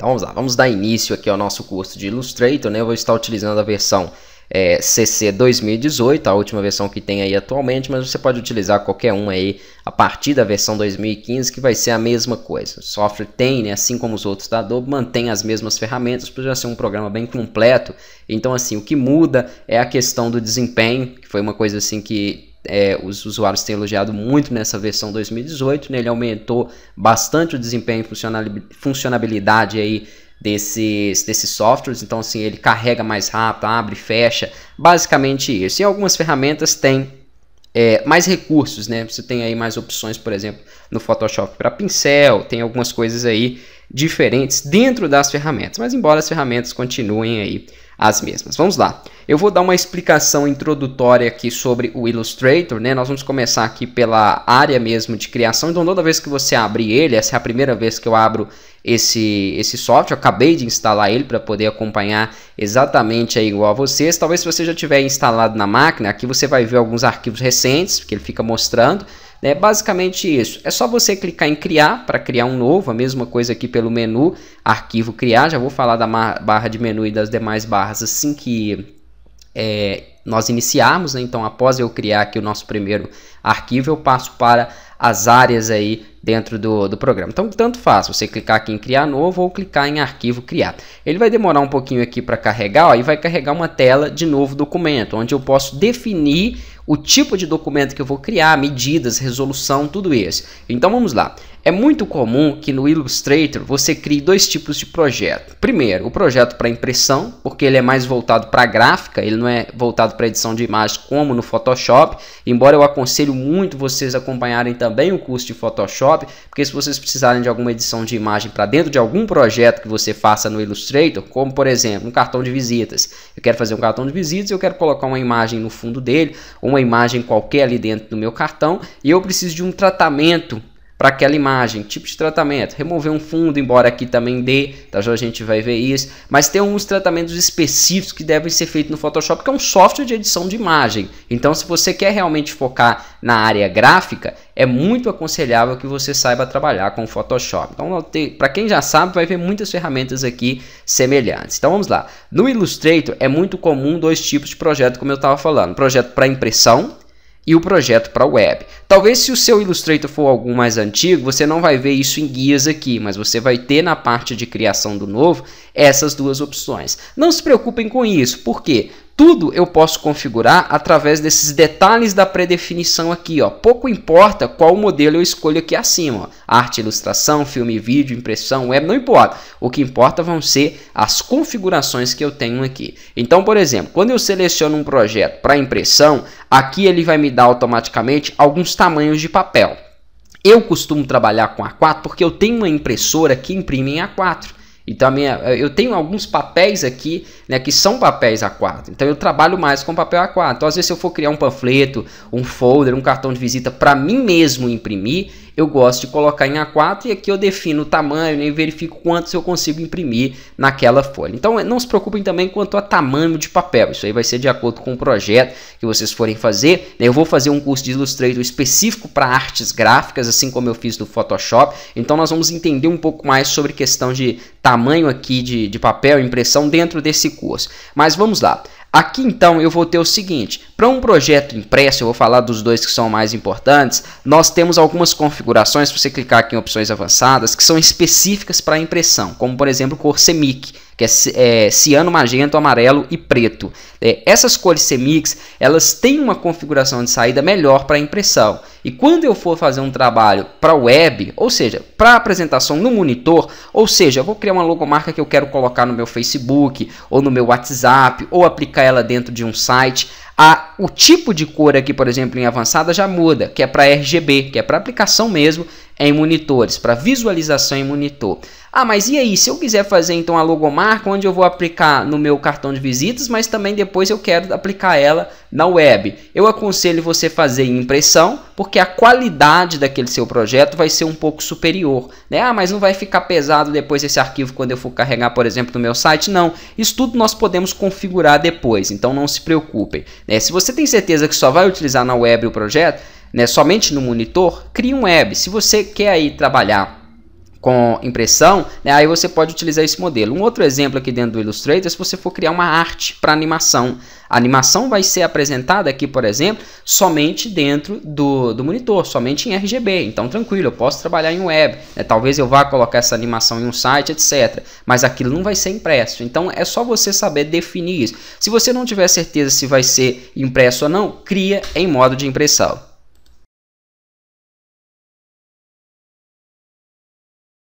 Então vamos lá, vamos dar início aqui ao nosso curso de Illustrator, né? Eu vou estar utilizando a versão é, CC 2018, a última versão que tem aí atualmente, mas você pode utilizar qualquer uma aí a partir da versão 2015, que vai ser a mesma coisa. O software tem, né, assim como os outros da Adobe, mantém as mesmas ferramentas para já ser um programa bem completo. Então, assim, o que muda é a questão do desempenho, que foi uma coisa assim que é, os usuários têm elogiado muito nessa versão 2018, né? ele aumentou bastante o desempenho e funcionalidade aí desses, desses softwares, então assim, ele carrega mais rápido, abre, fecha, basicamente isso. E algumas ferramentas têm é, mais recursos, né? Você tem aí mais opções, por exemplo, no Photoshop para pincel, tem algumas coisas aí diferentes dentro das ferramentas, mas embora as ferramentas continuem aí as mesmas. Vamos lá. Eu vou dar uma explicação introdutória aqui sobre o Illustrator, né? Nós vamos começar aqui pela área mesmo de criação. Então, toda vez que você abrir ele, essa é a primeira vez que eu abro esse, esse software, eu acabei de instalar ele para poder acompanhar exatamente aí igual a vocês. Talvez se você já tiver instalado na máquina, aqui você vai ver alguns arquivos recentes, que ele fica mostrando. É basicamente isso. É só você clicar em criar para criar um novo, a mesma coisa aqui pelo menu arquivo criar. Já vou falar da barra de menu e das demais barras assim que é, nós iniciarmos, né? então após eu criar aqui o nosso primeiro arquivo, eu passo para as áreas aí dentro do, do programa. Então, tanto faz você clicar aqui em criar novo ou clicar em arquivo criar. Ele vai demorar um pouquinho aqui para carregar ó, e vai carregar uma tela de novo documento, onde eu posso definir o tipo de documento que eu vou criar, medidas, resolução, tudo isso. Então, vamos lá. É muito comum que no Illustrator você crie dois tipos de projeto. Primeiro, o projeto para impressão, porque ele é mais voltado para gráfica, ele não é voltado para edição de imagem como no Photoshop. Embora eu aconselho muito vocês acompanharem também o curso de Photoshop, porque se vocês precisarem de alguma edição de imagem para dentro de algum projeto que você faça no Illustrator, como por exemplo um cartão de visitas, eu quero fazer um cartão de visitas, e eu quero colocar uma imagem no fundo dele, ou uma imagem qualquer ali dentro do meu cartão, e eu preciso de um tratamento para aquela imagem, tipo de tratamento, remover um fundo, embora aqui também dê, tá? já a gente vai ver isso, mas tem alguns tratamentos específicos que devem ser feitos no Photoshop, que é um software de edição de imagem. Então, se você quer realmente focar na área gráfica, é muito aconselhável que você saiba trabalhar com o Photoshop. Então, para quem já sabe, vai ver muitas ferramentas aqui semelhantes. Então, vamos lá. No Illustrator é muito comum dois tipos de projeto, como eu estava falando, projeto para impressão e o projeto para web. Talvez se o seu Illustrator for algum mais antigo, você não vai ver isso em guias aqui, mas você vai ter na parte de criação do novo essas duas opções. Não se preocupem com isso, porque tudo eu posso configurar através desses detalhes da predefinição aqui. Ó. Pouco importa qual modelo eu escolho aqui acima. Ó. Arte, ilustração, filme, vídeo, impressão, web, não importa. O que importa vão ser as configurações que eu tenho aqui. Então, por exemplo, quando eu seleciono um projeto para impressão, Aqui ele vai me dar automaticamente alguns tamanhos de papel. Eu costumo trabalhar com A4 porque eu tenho uma impressora que imprime em A4. Então a minha, eu tenho alguns papéis aqui, né, que são papéis A4. Então eu trabalho mais com papel A4. Então às vezes se eu for criar um panfleto, um folder, um cartão de visita para mim mesmo imprimir, eu gosto de colocar em A4 e aqui eu defino o tamanho né, e verifico quantos eu consigo imprimir naquela folha. Então eh, não se preocupem também quanto a tamanho de papel, isso aí vai ser de acordo com o projeto que vocês forem fazer. Né. Eu vou fazer um curso de Illustrator específico para artes gráficas, assim como eu fiz no Photoshop, então nós vamos entender um pouco mais sobre questão de tamanho tamanho aqui de, de papel, impressão dentro desse curso. Mas vamos lá. Aqui então eu vou ter o seguinte, para um projeto impresso, eu vou falar dos dois que são mais importantes, nós temos algumas configurações, se você clicar aqui em opções avançadas, que são específicas para impressão, como por exemplo cor CMYK, que é, é, ciano, magento, amarelo e preto. É, essas cores CMYKs, elas têm uma configuração de saída melhor para impressão. E quando eu for fazer um trabalho para web, ou seja, para apresentação no monitor, ou seja, eu vou criar uma logomarca que eu quero colocar no meu Facebook, ou no meu WhatsApp, ou aplicar ela dentro de um site, a, o tipo de cor aqui, por exemplo, em avançada já muda, que é para RGB, que é para aplicação mesmo em monitores, para visualização em monitor. Ah, mas e aí, se eu quiser fazer então a logomarca, onde eu vou aplicar no meu cartão de visitas, mas também depois eu quero aplicar ela na web. Eu aconselho você fazer em impressão, porque a qualidade daquele seu projeto vai ser um pouco superior. Né? Ah, mas não vai ficar pesado depois esse arquivo quando eu for carregar, por exemplo, no meu site? Não. Isso tudo nós podemos configurar depois, então não se preocupem. Né? Se você tem certeza que só vai utilizar na web o projeto, né, somente no monitor, crie um web. Se você quer aí trabalhar com impressão, né, aí você pode utilizar esse modelo. Um outro exemplo aqui dentro do Illustrator se você for criar uma arte para animação. A animação vai ser apresentada aqui, por exemplo, somente dentro do, do monitor, somente em RGB. Então, tranquilo, eu posso trabalhar em web. Né? Talvez eu vá colocar essa animação em um site, etc. Mas aquilo não vai ser impresso. Então, é só você saber definir isso. Se você não tiver certeza se vai ser impresso ou não, cria em modo de impressão.